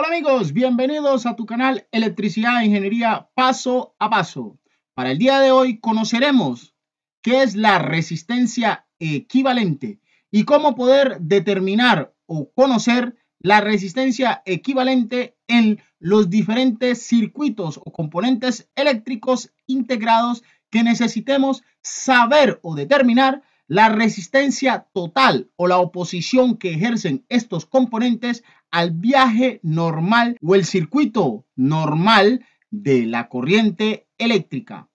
Hola amigos, bienvenidos a tu canal Electricidad e Ingeniería Paso a Paso. Para el día de hoy conoceremos qué es la resistencia equivalente y cómo poder determinar o conocer la resistencia equivalente en los diferentes circuitos o componentes eléctricos integrados que necesitemos saber o determinar la resistencia total o la oposición que ejercen estos componentes al viaje normal o el circuito normal de la corriente eléctrica.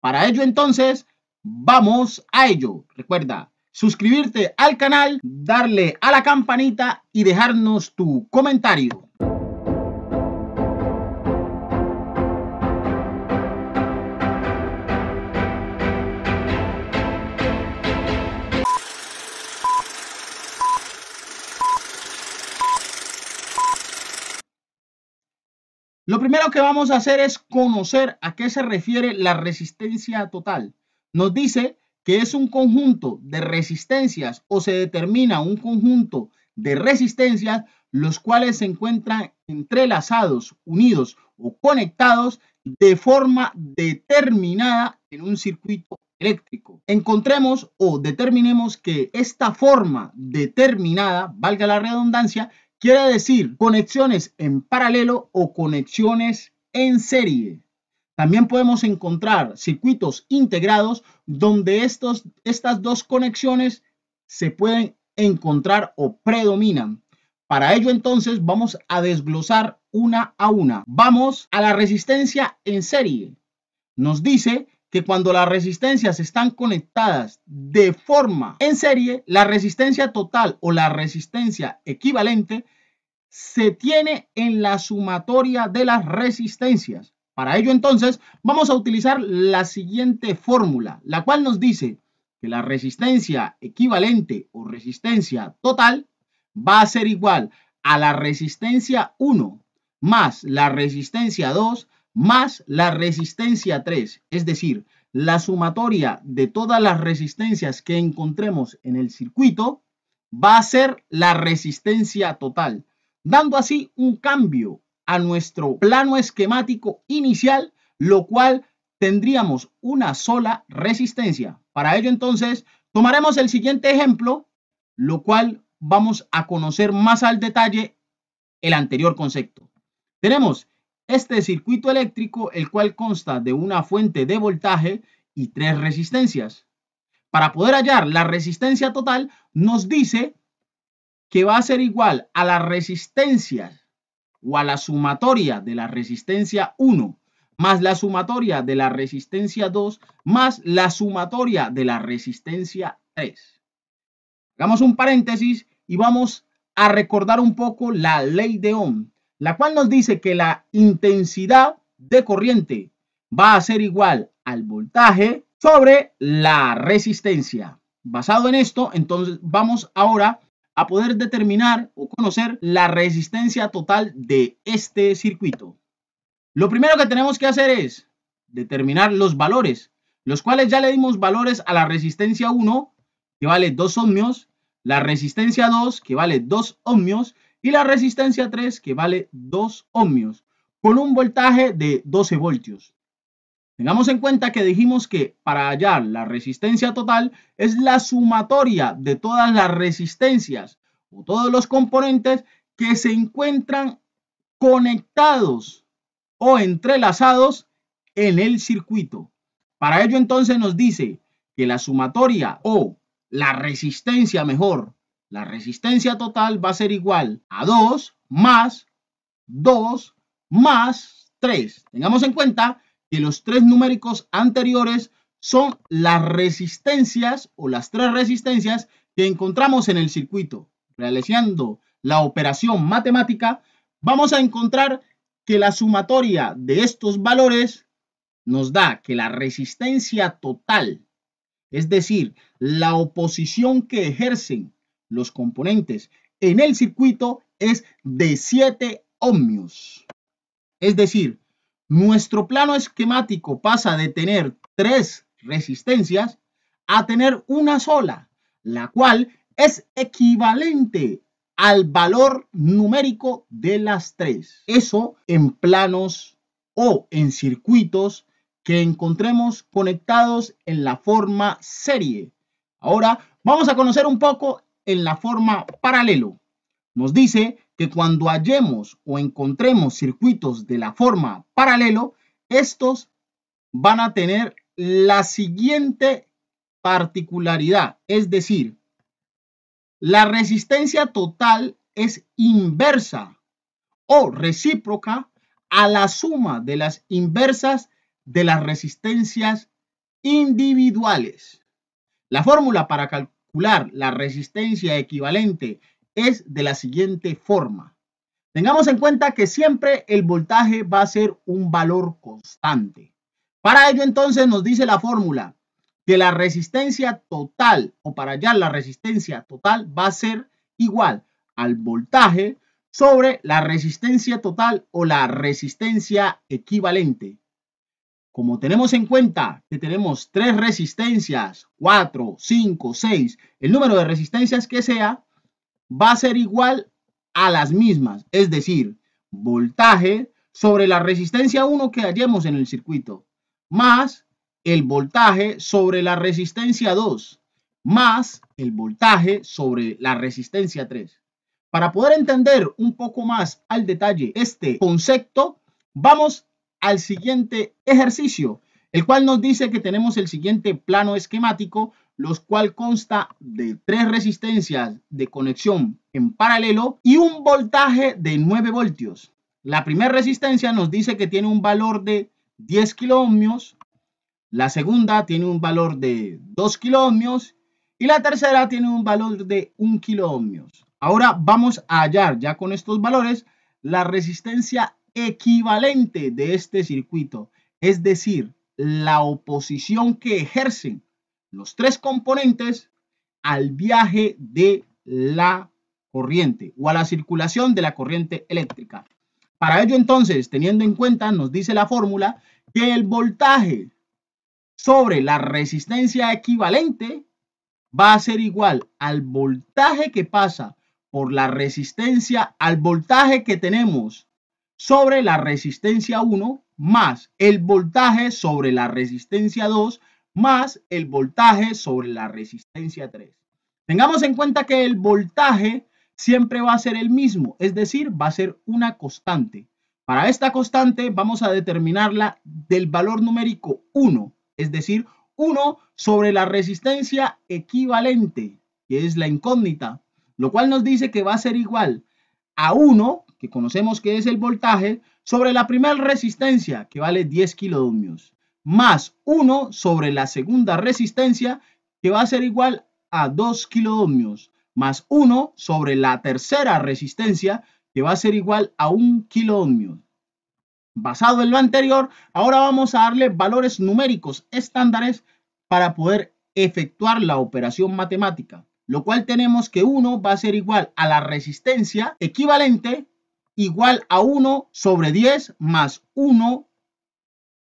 Para ello entonces, vamos a ello. Recuerda, suscribirte al canal, darle a la campanita y dejarnos tu comentario. Lo primero que vamos a hacer es conocer a qué se refiere la resistencia total. Nos dice que es un conjunto de resistencias o se determina un conjunto de resistencias los cuales se encuentran entrelazados, unidos o conectados de forma determinada en un circuito eléctrico. Encontremos o determinemos que esta forma determinada, valga la redundancia, Quiere decir conexiones en paralelo o conexiones en serie. También podemos encontrar circuitos integrados donde estos, estas dos conexiones se pueden encontrar o predominan. Para ello entonces vamos a desglosar una a una. Vamos a la resistencia en serie. Nos dice que cuando las resistencias están conectadas de forma en serie, la resistencia total o la resistencia equivalente se tiene en la sumatoria de las resistencias. Para ello entonces vamos a utilizar la siguiente fórmula, la cual nos dice que la resistencia equivalente o resistencia total va a ser igual a la resistencia 1 más la resistencia 2 más la resistencia 3, es decir, la sumatoria de todas las resistencias que encontremos en el circuito va a ser la resistencia total, dando así un cambio a nuestro plano esquemático inicial, lo cual tendríamos una sola resistencia. Para ello entonces tomaremos el siguiente ejemplo, lo cual vamos a conocer más al detalle el anterior concepto. Tenemos este circuito eléctrico, el cual consta de una fuente de voltaje y tres resistencias. Para poder hallar la resistencia total, nos dice que va a ser igual a la resistencia o a la sumatoria de la resistencia 1 más la sumatoria de la resistencia 2 más la sumatoria de la resistencia 3. Hagamos un paréntesis y vamos a recordar un poco la ley de Ohm la cual nos dice que la intensidad de corriente va a ser igual al voltaje sobre la resistencia. Basado en esto, entonces vamos ahora a poder determinar o conocer la resistencia total de este circuito. Lo primero que tenemos que hacer es determinar los valores, los cuales ya le dimos valores a la resistencia 1, que vale 2 ohmios, la resistencia 2, que vale 2 ohmios, y la resistencia 3 que vale 2 ohmios con un voltaje de 12 voltios. Tengamos en cuenta que dijimos que para hallar la resistencia total es la sumatoria de todas las resistencias o todos los componentes que se encuentran conectados o entrelazados en el circuito. Para ello entonces nos dice que la sumatoria o la resistencia mejor la resistencia total va a ser igual a 2 más 2 más 3. Tengamos en cuenta que los tres numéricos anteriores son las resistencias o las tres resistencias que encontramos en el circuito. Realizando la operación matemática, vamos a encontrar que la sumatoria de estos valores nos da que la resistencia total, es decir, la oposición que ejercen los componentes en el circuito es de 7 ohmios. Es decir, nuestro plano esquemático pasa de tener tres resistencias a tener una sola, la cual es equivalente al valor numérico de las tres. Eso en planos o en circuitos que encontremos conectados en la forma serie. Ahora vamos a conocer un poco en la forma paralelo. Nos dice que cuando hallemos o encontremos circuitos de la forma paralelo, estos van a tener la siguiente particularidad, es decir, la resistencia total es inversa o recíproca a la suma de las inversas de las resistencias individuales. La fórmula para, calcular la resistencia equivalente, es de la siguiente forma. Tengamos en cuenta que siempre el voltaje va a ser un valor constante. Para ello entonces nos dice la fórmula que la resistencia total o para allá la resistencia total va a ser igual al voltaje sobre la resistencia total o la resistencia equivalente. Como tenemos en cuenta que tenemos tres resistencias, cuatro, cinco, seis, el número de resistencias que sea va a ser igual a las mismas, es decir, voltaje sobre la resistencia 1 que hallemos en el circuito, más el voltaje sobre la resistencia 2, más el voltaje sobre la resistencia 3. Para poder entender un poco más al detalle este concepto, vamos al siguiente ejercicio, el cual nos dice que tenemos el siguiente plano esquemático, los cual consta de tres resistencias de conexión en paralelo y un voltaje de 9 voltios. La primera resistencia nos dice que tiene un valor de 10 kΩ, la segunda tiene un valor de 2 kΩ y la tercera tiene un valor de 1 kilo Ahora vamos a hallar ya con estos valores la resistencia equivalente de este circuito, es decir, la oposición que ejercen los tres componentes al viaje de la corriente o a la circulación de la corriente eléctrica. Para ello entonces, teniendo en cuenta, nos dice la fórmula que el voltaje sobre la resistencia equivalente va a ser igual al voltaje que pasa por la resistencia, al voltaje que tenemos sobre la resistencia 1 más el voltaje sobre la resistencia 2 más el voltaje sobre la resistencia 3. Tengamos en cuenta que el voltaje siempre va a ser el mismo, es decir, va a ser una constante. Para esta constante vamos a determinarla del valor numérico 1, es decir, 1 sobre la resistencia equivalente, que es la incógnita, lo cual nos dice que va a ser igual a 1 que conocemos que es el voltaje, sobre la primera resistencia, que vale 10 kiloohmios, más 1 sobre la segunda resistencia, que va a ser igual a 2 kiloohmios, más 1 sobre la tercera resistencia, que va a ser igual a 1 kiloohmio. Basado en lo anterior, ahora vamos a darle valores numéricos estándares para poder efectuar la operación matemática, lo cual tenemos que 1 va a ser igual a la resistencia equivalente igual a 1 sobre 10 más 1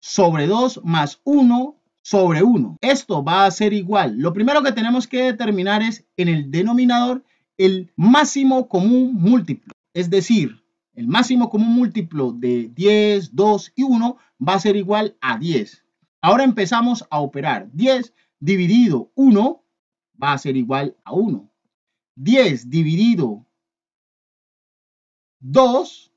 sobre 2 más 1 sobre 1. Esto va a ser igual. Lo primero que tenemos que determinar es en el denominador el máximo común múltiplo. Es decir, el máximo común múltiplo de 10, 2 y 1 va a ser igual a 10. Ahora empezamos a operar. 10 dividido 1 va a ser igual a 1. 10 dividido 2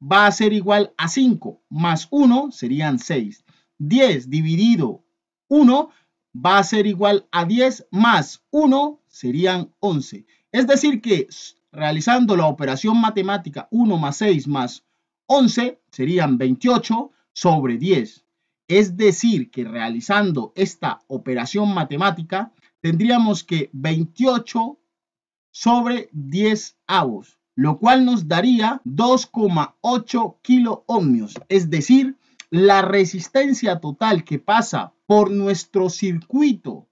va a ser igual a 5, más 1 serían 6. 10 dividido 1 va a ser igual a 10 más 1 serían 11. Es decir que realizando la operación matemática 1 más 6 más 11 serían 28 sobre 10. Es decir que realizando esta operación matemática tendríamos que 28 sobre 10 avos lo cual nos daría 2,8 kilo ohmios, es decir, la resistencia total que pasa por nuestro circuito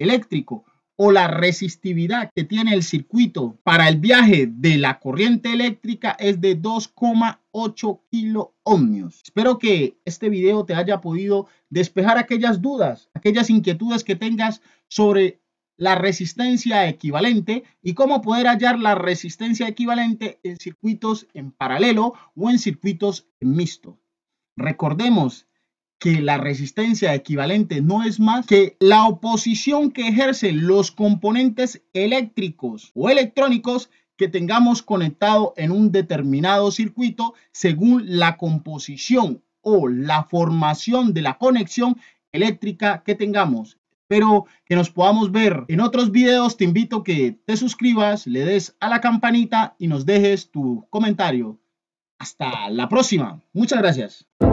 eléctrico o la resistividad que tiene el circuito para el viaje de la corriente eléctrica es de 2,8 kilo ohmios. Espero que este video te haya podido despejar aquellas dudas, aquellas inquietudes que tengas sobre la resistencia equivalente y cómo poder hallar la resistencia equivalente en circuitos en paralelo o en circuitos en mixto Recordemos que la resistencia equivalente no es más que la oposición que ejercen los componentes eléctricos o electrónicos que tengamos conectado en un determinado circuito según la composición o la formación de la conexión eléctrica que tengamos. Espero que nos podamos ver en otros videos. Te invito a que te suscribas, le des a la campanita y nos dejes tu comentario. Hasta la próxima. Muchas gracias.